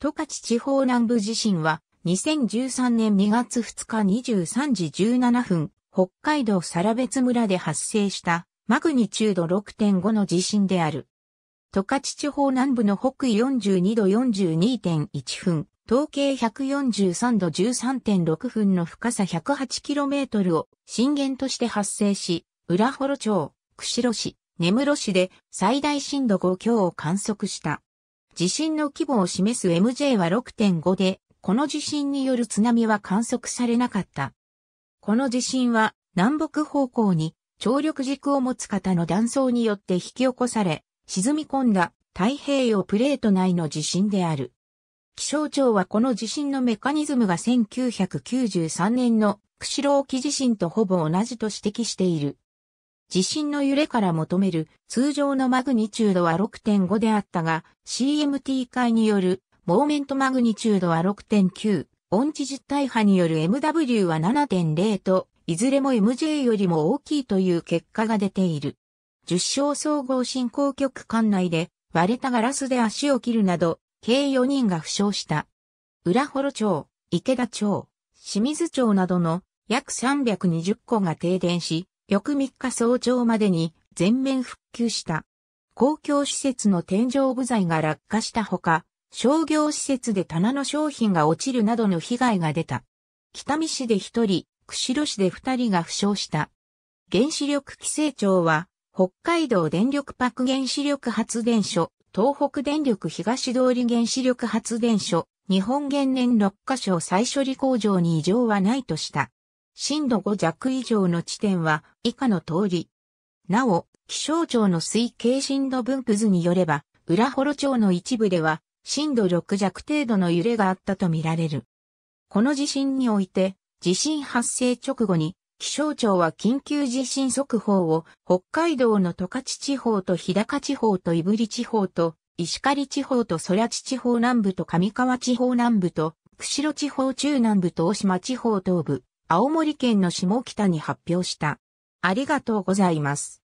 十勝地方南部地震は、2013年2月2日23時17分、北海道更別村で発生したマグニチュード6.5の地震である。十勝地方南部の北緯42度42.1分、東経143度13.6分の深さ 108km を震源として発生し、浦幌町、釧路市、根室市で最大震度5強を観測した。地震の規模を示す MJ は6.5で、この地震による津波は観測されなかった。この地震は南北方向に張力軸を持つ方の断層によって引き起こされ、沈み込んだ太平洋プレート内の地震である。気象庁はこの地震のメカニズムが1993年の釧路沖地震とほぼ同じと指摘している。地震の揺れから求める通常のマグニチュードは6.5であったが、CMT 界によるモーメントマグニチュードは6.9、音痴実体波による MW は7.0と、いずれも MJ よりも大きいという結果が出ている。10章総合振興局管内で割れたガラスで足を切るなど、計4人が負傷した。浦幌町、池田町、清水町などの約320戸が停電し、翌3日早朝までに全面復旧した。公共施設の天井部材が落下したほか、商業施設で棚の商品が落ちるなどの被害が出た。北見市で1人、釧路市で2人が負傷した。原子力規制庁は、北海道電力パク原子力発電所、東北電力東通り原子力発電所、日本原燃6カ所再処理工場に異常はないとした。震度5弱以上の地点は以下の通り。なお、気象庁の推計震度分布図によれば、浦幌町の一部では震度6弱程度の揺れがあったとみられる。この地震において、地震発生直後に気象庁は緊急地震速報を北海道の十勝地方と日高地方と胆振地方と石狩地方と空地地方南部と上川地方南部と釧路地方中南部と大島地方東部青森県の下北に発表した。ありがとうございます。